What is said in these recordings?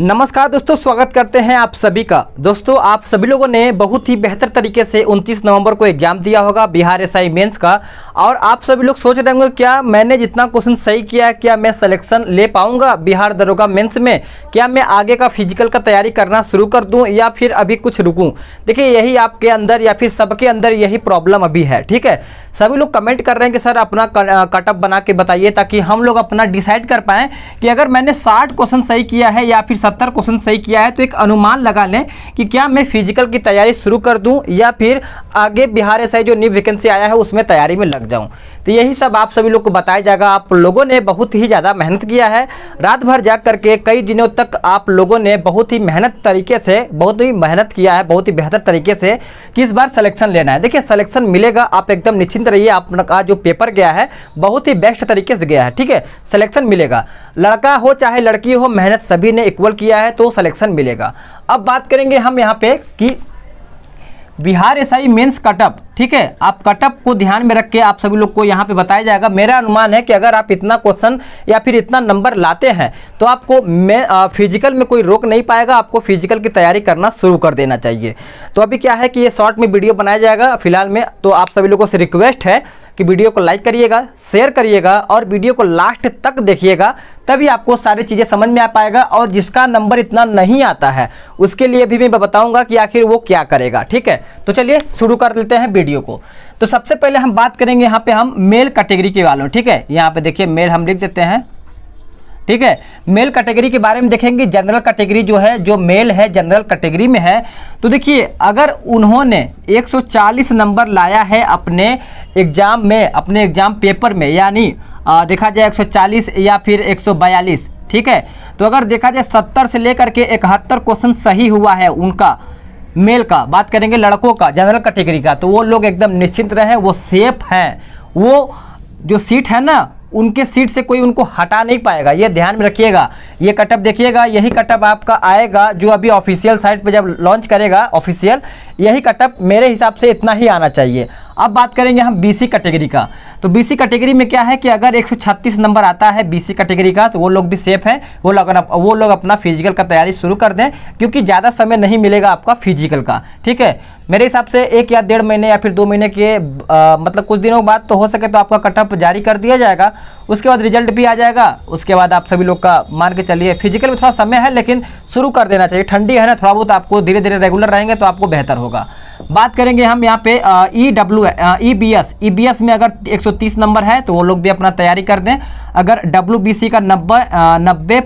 नमस्कार दोस्तों स्वागत करते हैं आप सभी का दोस्तों आप सभी लोगों ने बहुत ही बेहतर तरीके से 29 नवंबर को एग्जाम दिया होगा बिहार एसआई मेंस का और आप सभी लोग सोच रहे होंगे क्या मैंने जितना क्वेश्चन सही किया है क्या मैं सिलेक्शन ले पाऊंगा बिहार दरोगा मेंस में क्या मैं आगे का फिजिकल का तैयारी करना शुरू कर दूँ या फिर अभी कुछ रुकूँ देखिए यही आपके अंदर या फिर सबके अंदर यही प्रॉब्लम अभी है ठीक है सभी लोग कमेंट कर रहे हैं कि सर अपना कटअप बना के बताइए ताकि हम लोग अपना डिसाइड कर पाएँ कि अगर मैंने साठ क्वेश्चन सही किया है या फिर सत्तर क्वेश्चन सही किया है तो एक अनुमान लगा लें कि क्या मैं फिजिकल की तैयारी शुरू कर दूं या फिर आगे बिहार एस जो न्यू वैकेंसी आया है उसमें तैयारी में लग जाऊं तो यही सब आप सभी लोग को बताया जाएगा आप लोगों ने बहुत ही ज़्यादा मेहनत किया है रात भर कर करके कई दिनों तक आप लोगों ने बहुत ही मेहनत तरीके से बहुत ही मेहनत किया है बहुत ही बेहतर तरीके से कि इस बार सलेक्शन लेना है देखिए सलेक्शन मिलेगा आप एकदम निश्चिंत रहिए आपका जो पेपर गया है बहुत ही बेस्ट तरीके से गया है ठीक है सलेक्शन मिलेगा लड़का हो चाहे लड़की हो मेहनत सभी ने इक्वल किया है तो सलेक्शन मिलेगा अब बात करेंगे हम यहाँ पे कि बिहार एसआई मेंस कटअप ठीक है आप कटअप को ध्यान में रख के आप सभी लोग को यहाँ पे बताया जाएगा मेरा अनुमान है कि अगर आप इतना क्वेश्चन या फिर इतना नंबर लाते हैं तो आपको मैं फिजिकल में कोई रोक नहीं पाएगा आपको फिजिकल की तैयारी करना शुरू कर देना चाहिए तो अभी क्या है कि ये शॉर्ट में वीडियो बनाया जाएगा फिलहाल में तो आप सभी लोगों से रिक्वेस्ट है कि वीडियो को लाइक करिएगा शेयर करिएगा और वीडियो को लास्ट तक देखिएगा तभी आपको सारी चीज़ें समझ में आ पाएगा और जिसका नंबर इतना नहीं आता है उसके लिए भी मैं बताऊँगा कि आखिर वो क्या करेगा ठीक है तो चलिए शुरू कर लेते हैं वीडियो को तो सबसे पहले हम बात करेंगे यहाँ पे हम मेल कैटेगरी के वालों ठीक है यहाँ पे देखिए मेल हम लिख देते हैं ठीक है मेल कैटेगरी के बारे में देखेंगे जनरल कैटेगरी जो है जो मेल है जनरल कैटेगरी में है तो देखिए अगर उन्होंने 140 नंबर लाया है अपने एग्जाम में अपने एग्जाम पेपर में यानी देखा जाए 140 या फिर 142 ठीक है तो अगर देखा जाए 70 से लेकर के इकहत्तर क्वेश्चन सही हुआ है उनका मेल का बात करेंगे लड़कों का जनरल कैटेगरी का तो वो लोग एकदम निश्चिंत रहें वो सेफ हैं वो जो सीट है ना उनके सीट से कोई उनको हटा नहीं पाएगा ये ध्यान में रखिएगा ये कटअप देखिएगा यही कटअप आपका आएगा जो अभी ऑफिशियल साइट पे जब लॉन्च करेगा ऑफिशियल यही कटअप मेरे हिसाब से इतना ही आना चाहिए अब बात करेंगे हम बीसी कैटेगरी का तो बीसी कैटेगरी में क्या है कि अगर 136 नंबर आता है बीसी कैटेगरी का तो वो लोग भी सेफ हैं वो लोग वो लोग अपना फिजिकल का तैयारी शुरू कर दें क्योंकि ज़्यादा समय नहीं मिलेगा आपका फिजिकल का ठीक है मेरे हिसाब से एक या डेढ़ महीने या फिर दो महीने के आ, मतलब कुछ दिनों बाद तो हो सके तो आपका कटअप जारी कर दिया जाएगा उसके बाद रिजल्ट भी आ जाएगा उसके बाद आप सभी लोग का मान के चलिए फिजिकल में थोड़ा समय है लेकिन शुरू कर देना चाहिए ठंडी है ना थोड़ा बहुत आपको धीरे धीरे रेगुलर रहेंगे तो आपको बेहतर होगा बात करेंगे हम यहाँ पे E W e EBS EBS e e में अगर 130 नंबर है तो वो लोग भी अपना तैयारी कर दें अगर डब्ल्यू का नब्बे नब्बे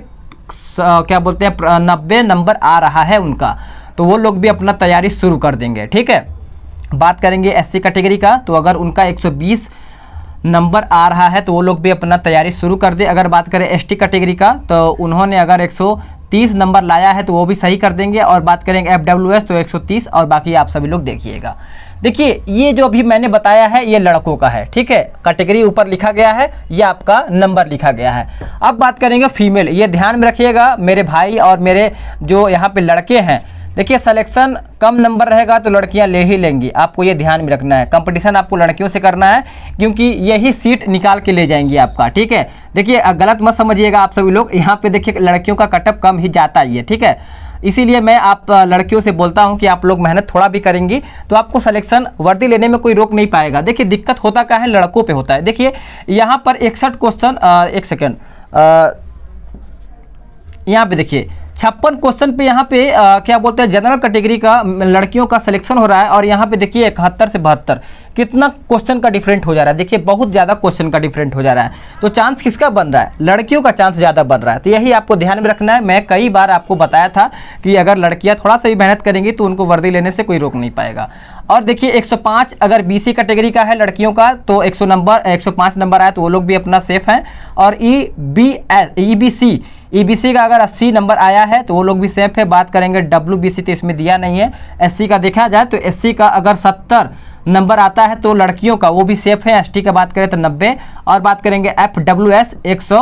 क्या बोलते हैं नब्बे नंबर आ रहा है उनका तो वो लोग भी अपना तैयारी शुरू कर देंगे ठीक है बात करेंगे एससी कैटेगरी का तो अगर उनका एक नंबर आ रहा है तो वो लोग भी अपना तैयारी शुरू कर दें अगर बात करें एसटी कैटेगरी का तो उन्होंने अगर 130 नंबर लाया है तो वो भी सही कर देंगे और बात करेंगे एफ तो 130 और बाकी आप सभी लोग देखिएगा देखिए ये जो अभी मैंने बताया है ये लड़कों का है ठीक है कैटेगरी ऊपर लिखा गया है ये आपका नंबर लिखा गया है अब बात करेंगे फीमेल ये ध्यान में रखिएगा मेरे भाई और मेरे जो यहाँ पे लड़के हैं देखिए सिलेक्शन कम नंबर रहेगा तो लड़कियां ले ही लेंगी आपको ये ध्यान में रखना है कंपटीशन आपको लड़कियों से करना है क्योंकि यही सीट निकाल के ले जाएंगी आपका ठीक है देखिए गलत मत समझिएगा आप सभी लोग यहाँ पे देखिए लड़कियों का कटअप कम ही जाता ही है ठीक है इसीलिए मैं आप लड़कियों से बोलता हूँ कि आप लोग मेहनत थोड़ा भी करेंगी तो आपको सलेक्शन वर्दी लेने में कोई रोक नहीं पाएगा देखिए दिक्कत होता क्या है लड़कों पर होता है देखिए यहाँ पर इकसठ क्वेश्चन एक सेकेंड यहाँ पे देखिए छप्पन क्वेश्चन पे यहाँ पे आ, क्या बोलते हैं जनरल कैटेगरी का लड़कियों का सिलेक्शन हो रहा है और यहाँ पे देखिए इकहत्तर से बहत्तर कितना क्वेश्चन का डिफरेंट हो जा रहा है देखिए बहुत ज़्यादा क्वेश्चन का डिफरेंट हो जा रहा है तो चांस किसका बन रहा है लड़कियों का चांस ज़्यादा बन रहा है तो यही आपको ध्यान में रखना है मैं कई बार आपको बताया था कि अगर लड़कियाँ थोड़ा सा भी मेहनत करेंगी तो उनको वर्दी लेने से कोई रोक नहीं पाएगा और देखिए 105 अगर बीसी कैटेगरी का है लड़कियों का तो 100 नंबर 105 नंबर आया तो वो लोग भी अपना सेफ हैं और E B S E B C EBC e का अगर 80 नंबर आया है तो वो लोग भी सेफ है बात करेंगे डब्ल्यूबीसी तो इसमें दिया नहीं है एससी का देखा जाए तो एससी का अगर 70 नंबर आता है तो लड़कियों का वो भी सेफ है एसटी का बात करें तो 90 और बात करेंगे एफ डब्ल्यू एस एक सौ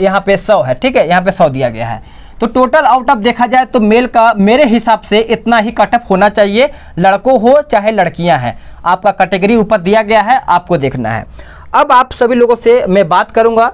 यहाँ पे सौ है ठीक है यहाँ पे सौ दिया गया है तो टोटल आउट ऑफ देखा जाए तो मेल का मेरे हिसाब से इतना ही कट ऑफ होना चाहिए लड़कों हो चाहे लड़कियां हैं आपका कैटेगरी ऊपर दिया गया है आपको देखना है अब आप सभी लोगों से मैं बात करूंगा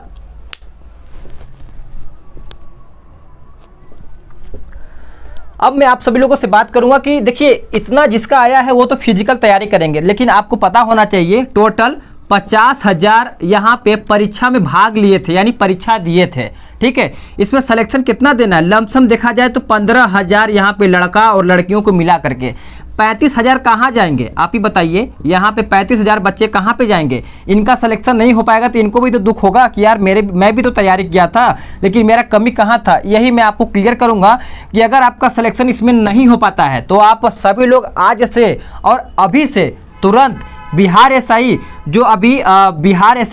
अब मैं आप सभी लोगों से बात करूंगा कि देखिए इतना जिसका आया है वो तो फिजिकल तैयारी करेंगे लेकिन आपको पता होना चाहिए टोटल पचास हजार यहाँ पे परीक्षा में भाग लिए थे यानी परीक्षा दिए थे ठीक है इसमें सिलेक्शन कितना देना है लमसम देखा जाए तो पंद्रह हजार यहाँ पे लड़का और लड़कियों को मिला करके पैंतीस हज़ार कहाँ जाएंगे आप ही बताइए यहाँ पे पैंतीस हज़ार बच्चे कहाँ पे जाएंगे इनका सिलेक्शन नहीं हो पाएगा तो इनको भी तो दुख होगा कि यार मेरे मैं भी तो तैयारी किया था लेकिन मेरा कमी कहाँ था यही मैं आपको क्लियर करूँगा कि अगर आपका सिलेक्शन इसमें नहीं हो पाता है तो आप सभी लोग आज से और अभी से तुरंत बिहार एस जो अभी आ, बिहार एस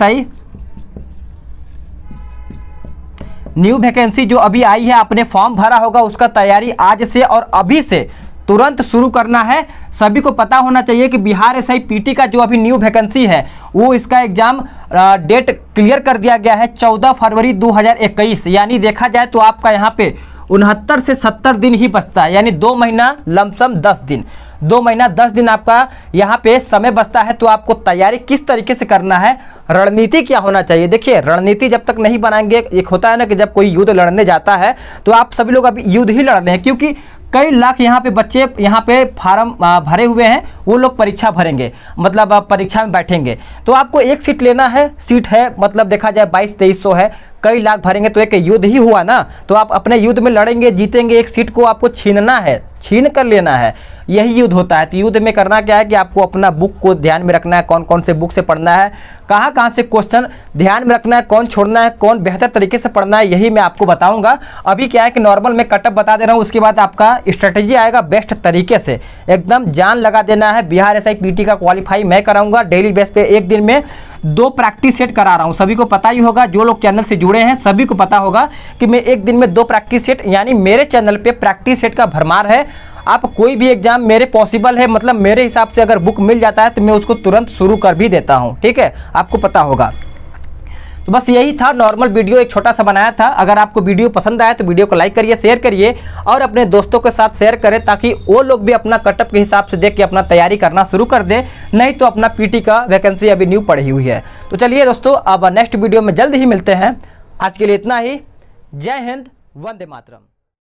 न्यू वैकेंसी जो अभी आई है आपने फॉर्म भरा होगा उसका तैयारी आज से और अभी से तुरंत शुरू करना है सभी को पता होना चाहिए कि बिहार एस आई का जो अभी न्यू वैकेंसी है वो इसका एग्जाम डेट क्लियर कर दिया गया है 14 फरवरी 2021 यानी देखा जाए तो आपका यहाँ पे उनहत्तर से सत्तर दिन ही बचता है यानी दो महीना लमसम दस दिन दो महीना दस दिन आपका यहाँ पे समय बचता है तो आपको तैयारी किस तरीके से करना है रणनीति क्या होना चाहिए देखिए रणनीति जब तक नहीं बनाएंगे एक होता है ना कि जब कोई युद्ध लड़ने जाता है तो आप सभी लोग अभी युद्ध ही लड़ रहे हैं क्योंकि कई लाख यहाँ पे बच्चे यहाँ पे फार्म भरे हुए हैं वो लोग परीक्षा भरेंगे मतलब परीक्षा में बैठेंगे तो आपको एक सीट लेना है सीट है मतलब देखा जाए बाईस तेईस सौ है कई लाख भरेंगे तो एक युद्ध ही हुआ ना तो आप अपने युद्ध में लड़ेंगे जीतेंगे एक सीट को आपको छीनना है छीन कर लेना है यही युद्ध होता है तो युद्ध में करना क्या है कि आपको अपना बुक को ध्यान में रखना है कौन कौन से बुक से पढ़ना है कहाँ कहाँ से क्वेश्चन ध्यान में रखना है कौन छोड़ना है कौन बेहतर तरीके से पढ़ना है यही मैं आपको बताऊंगा अभी क्या है कि नॉर्मल मैं कटअप बता दे रहा हूँ उसके बाद आपका स्ट्रेटेजी आएगा बेस्ट तरीके से एकदम जान लगा देना है बिहार एस आई का क्वालिफाई मैं कराऊंगा डेली बेस पे एक दिन में दो प्रैक्टिस सेट करा रहा हूँ सभी को पता ही होगा जो लोग चैनल से जुड़े हैं सभी को पता होगा कि मैं एक दिन में दो प्रैक्टिस सेट यानी मेरे चैनल पर प्रैक्टिस सेट का भरमार है आप कोई भी एग्जाम मेरे पॉसिबल है मतलब मेरे हिसाब से अगर बुक मिल जाता है तो मैं उसको तुरंत शुरू कर भी देता हूँ ठीक है आपको पता होगा तो बस यही था नॉर्मल वीडियो एक छोटा सा बनाया था अगर आपको वीडियो पसंद आया तो वीडियो को लाइक करिए शेयर करिए और अपने दोस्तों के साथ शेयर करें ताकि वो लोग भी अपना कटअप के हिसाब से देख के अपना तैयारी करना शुरू कर दें नहीं तो अपना पीटी का वैकेंसी अभी न्यू पड़ी हुई है तो चलिए दोस्तों अब नेक्स्ट वीडियो में जल्द ही मिलते हैं आज के लिए इतना ही जय हिंद वंदे मातरम